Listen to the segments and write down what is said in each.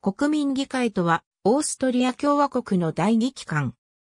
国民議会とは、オーストリア共和国の第二機関。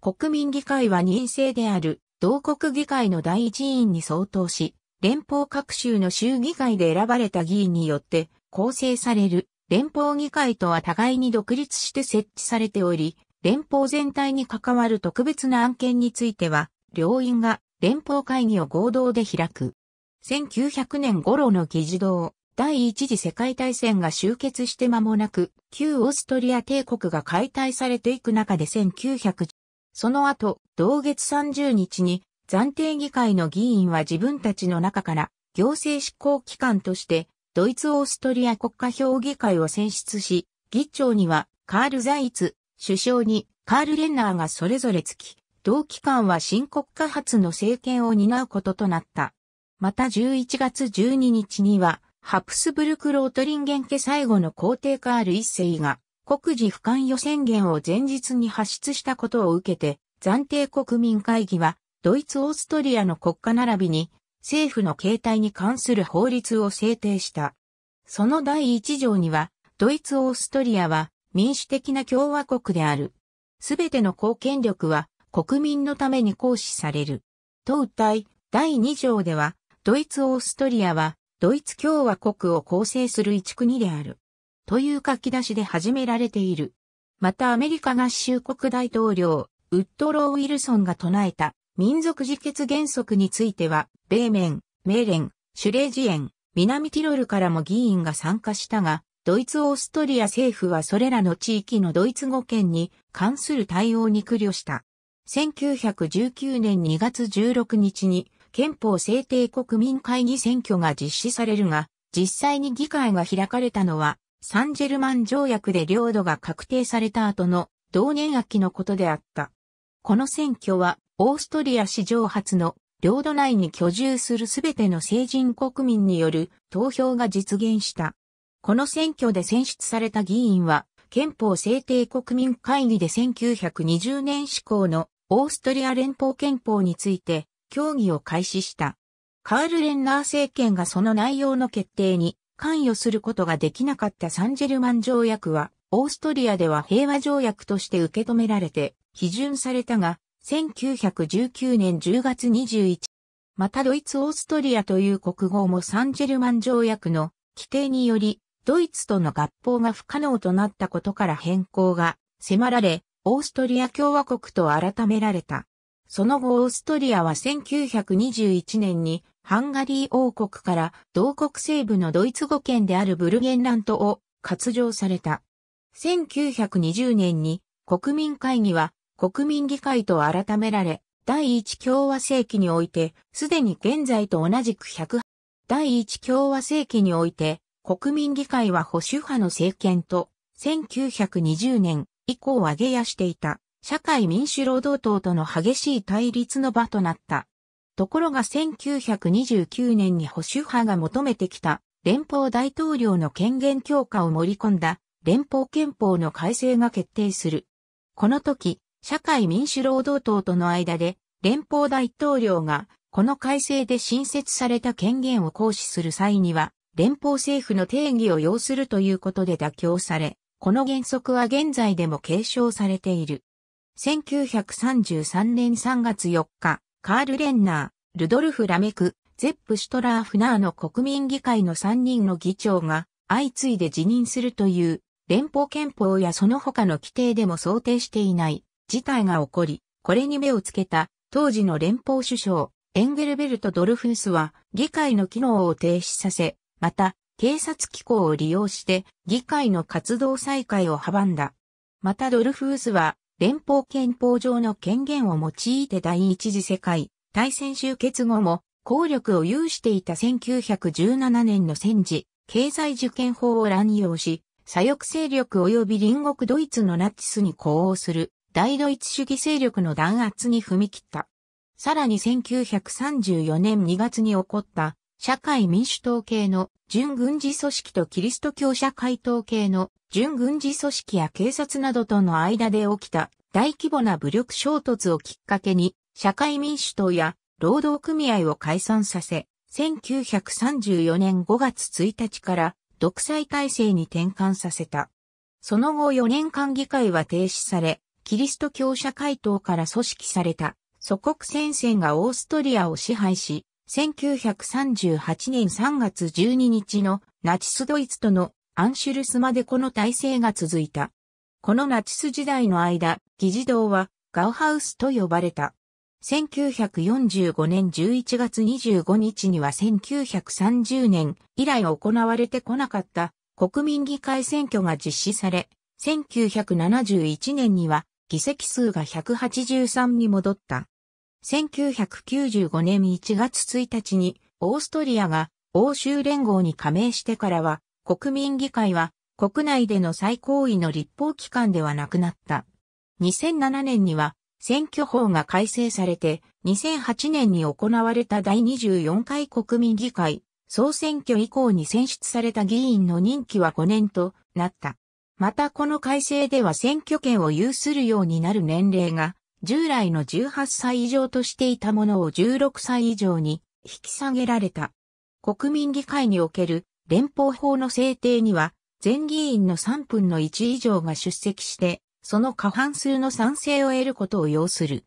国民議会は任制である、同国議会の第一委員に相当し、連邦各州の州議会で選ばれた議員によって構成される連邦議会とは互いに独立して設置されており、連邦全体に関わる特別な案件については、両院が連邦会議を合同で開く。1900年頃の議事堂、第一次世界大戦が終結して間もなく、旧オーストリア帝国が解体されていく中で1910、その後、同月30日に、暫定議会の議員は自分たちの中から、行政執行機関として、ドイツ・オーストリア国家評議会を選出し、議長には、カール・ザイツ、首相に、カール・レンナーがそれぞれつき、同機関は新国家発の政権を担うこととなった。また11月12日には、ハプスブルク・ロートリンゲン家最後の皇帝カール一世が、国事不関与宣言を前日に発出したことを受けて、暫定国民会議は、ドイツ・オーストリアの国家並びに、政府の形態に関する法律を制定した。その第一条には、ドイツ・オーストリアは民主的な共和国である。すべての公権力は国民のために行使される。と訴え、第二条では、ドイツ・オーストリアはドイツ共和国を構成する一国である。という書き出しで始められている。またアメリカ合衆国大統領、ウッドロー・ウィルソンが唱えた民族自決原則については、米面、メーレン、シュレージエン、南ティロルからも議員が参加したが、ドイツ・オーストリア政府はそれらの地域のドイツ語圏に関する対応に苦慮した。1919年2月16日に憲法制定国民会議選挙が実施されるが、実際に議会が開かれたのは、サンジェルマン条約で領土が確定された後の同年秋のことであった。この選挙は、オーストリア史上初の領土内に居住するすべての成人国民による投票が実現した。この選挙で選出された議員は、憲法制定国民会議で1920年施行のオーストリア連邦憲法について協議を開始した。カール・レンナー政権がその内容の決定に関与することができなかったサンジェルマン条約は、オーストリアでは平和条約として受け止められて、批准されたが、1919年10月21またドイツ・オーストリアという国号もサンジェルマン条約の規定により、ドイツとの合法が不可能となったことから変更が迫られ、オーストリア共和国と改められた。その後オーストリアは1921年にハンガリー王国から同国西部のドイツ語圏であるブルゲンラントを割譲された。1920年に国民会議は国民議会と改められ、第一共和世紀において、すでに現在と同じく1 0 0第一共和世紀において、国民議会は保守派の政権と、1920年以降上げやしていた。社会民主労働党との激しい対立の場となった。ところが1929年に保守派が求めてきた連邦大統領の権限強化を盛り込んだ連邦憲法の改正が決定する。この時、社会民主労働党との間で連邦大統領がこの改正で新設された権限を行使する際には連邦政府の定義を要するということで妥協され、この原則は現在でも継承されている。1933年3月4日、カール・レンナー、ルドルフ・ラメク、ゼップ・シュトラーフナーの国民議会の3人の議長が相次いで辞任するという連邦憲法やその他の規定でも想定していない事態が起こり、これに目をつけた当時の連邦首相エンゲルベルト・ドルフースは議会の機能を停止させ、また警察機構を利用して議会の活動再開を阻んだ。またドルフースは連邦憲法上の権限を用いて第一次世界大戦終結後も、効力を有していた1917年の戦時、経済受験法を乱用し、左翼勢力及び隣国ドイツのナチスに呼応する大ドイツ主義勢力の弾圧に踏み切った。さらに1934年2月に起こった社会民主党系の準軍事組織とキリスト教社会党系の準軍事組織や警察などとの間で起きた大規模な武力衝突をきっかけに社会民主党や労働組合を解散させ、1934年5月1日から独裁体制に転換させた。その後4年間議会は停止され、キリスト教社会党から組織された祖国戦線がオーストリアを支配し、1938年3月12日のナチスドイツとのアンシュルスまでこの体制が続いた。このナチス時代の間、議事堂はガウハウスと呼ばれた。1945年11月25日には1930年以来行われてこなかった国民議会選挙が実施され、1971年には議席数が183に戻った。1995年1月1日にオーストリアが欧州連合に加盟してからは国民議会は国内での最高位の立法機関ではなくなった。2007年には選挙法が改正されて2008年に行われた第24回国民議会総選挙以降に選出された議員の任期は5年となった。またこの改正では選挙権を有するようになる年齢が従来の18歳以上としていたものを16歳以上に引き下げられた。国民議会における連邦法の制定には、全議員の3分の1以上が出席して、その過半数の賛成を得ることを要する。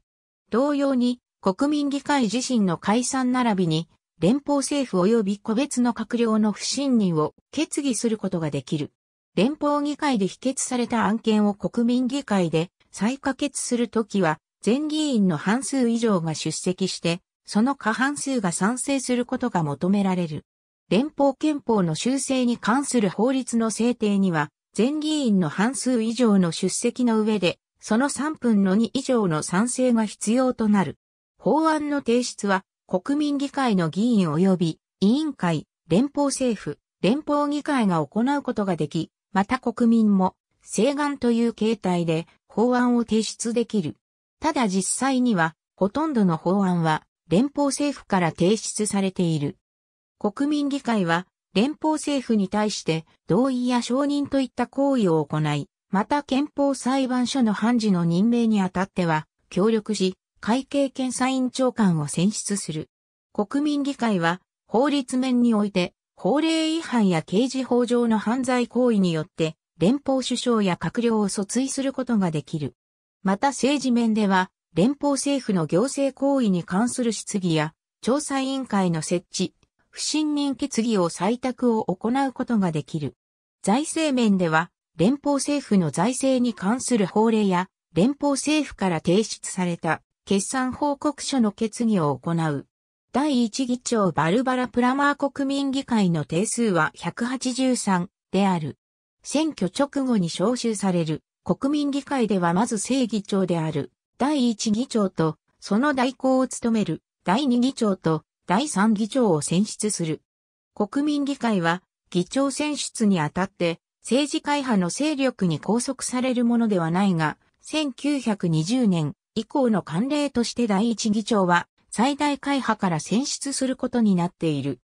同様に、国民議会自身の解散並びに、連邦政府及び個別の閣僚の不信任を決議することができる。連邦議会で否決された案件を国民議会で再可決するときは、全議員の半数以上が出席して、その過半数が賛成することが求められる。連邦憲法の修正に関する法律の制定には、全議員の半数以上の出席の上で、その3分の2以上の賛成が必要となる。法案の提出は、国民議会の議員及び、委員会、連邦政府、連邦議会が行うことができ、また国民も、請願という形態で法案を提出できる。ただ実際には、ほとんどの法案は、連邦政府から提出されている。国民議会は、連邦政府に対して同意や承認といった行為を行い、また憲法裁判所の判事の任命にあたっては、協力し、会計検査院長官を選出する。国民議会は、法律面において、法令違反や刑事法上の犯罪行為によって、連邦首相や閣僚を訴追することができる。また政治面では、連邦政府の行政行為に関する質疑や、調査委員会の設置、不信任決議を採択を行うことができる。財政面では、連邦政府の財政に関する法令や、連邦政府から提出された決算報告書の決議を行う。第1議長バルバラ・プラマー国民議会の定数は183である。選挙直後に招集される。国民議会ではまず正議長である第1議長とその代行を務める第2議長と第3議長を選出する。国民議会は議長選出にあたって政治会派の勢力に拘束されるものではないが、1920年以降の慣例として第1議長は最大会派から選出することになっている。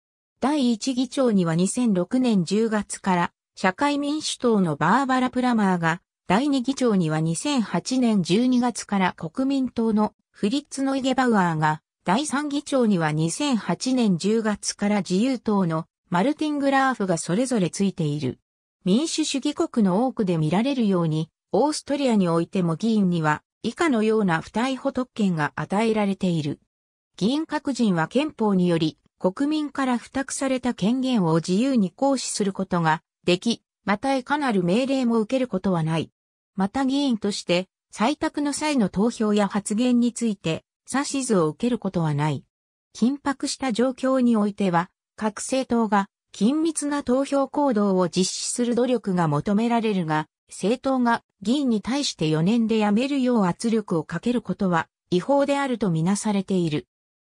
第1議長には2006年10月から社会民主党のバーバラ・プラマーが第二議長には2008年12月から国民党のフリッツ・ノイゲバウアーが、第三議長には2008年10月から自由党のマルティン・グラーフがそれぞれついている。民主主義国の多くで見られるように、オーストリアにおいても議員には以下のような不逮捕特権が与えられている。議員各人は憲法により国民から付託された権限を自由に行使することができ、またいかなる命令も受けることはない。また議員として、採択の際の投票や発言について、指図を受けることはない。緊迫した状況においては、各政党が緊密な投票行動を実施する努力が求められるが、政党が議員に対して4年で辞めるよう圧力をかけることは違法であるとみなされている。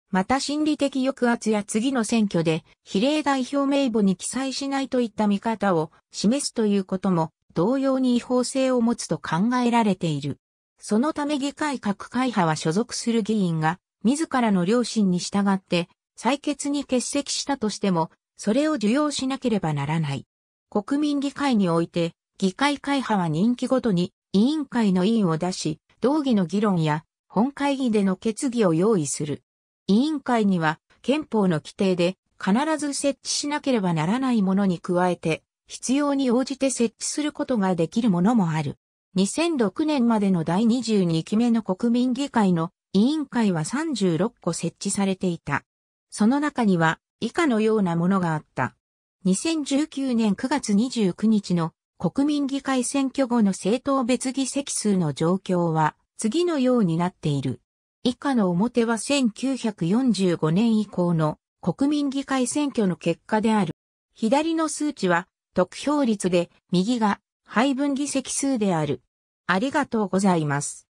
また心理的抑圧や次の選挙で比例代表名簿に記載しないといった見方を示すということも同様に違法性を持つと考えられている。そのため議会各会派は所属する議員が自らの良心に従って採決に欠席したとしても、それを受容しなければならない。国民議会において、議会会派は任期ごとに委員会の委員を出し、道議の議論や本会議での決議を用意する。委員会には憲法の規定で必ず設置しなければならないものに加えて、必要に応じて設置することができるものもある。2006年までの第22期目の国民議会の委員会は36個設置されていた。その中には以下のようなものがあった。2019年9月29日の国民議会選挙後の政党別議席数の状況は次のようになっている。以下の表は1945年以降の国民議会選挙の結果である。左の数値は得票率で、右が配分議席数である。ありがとうございます。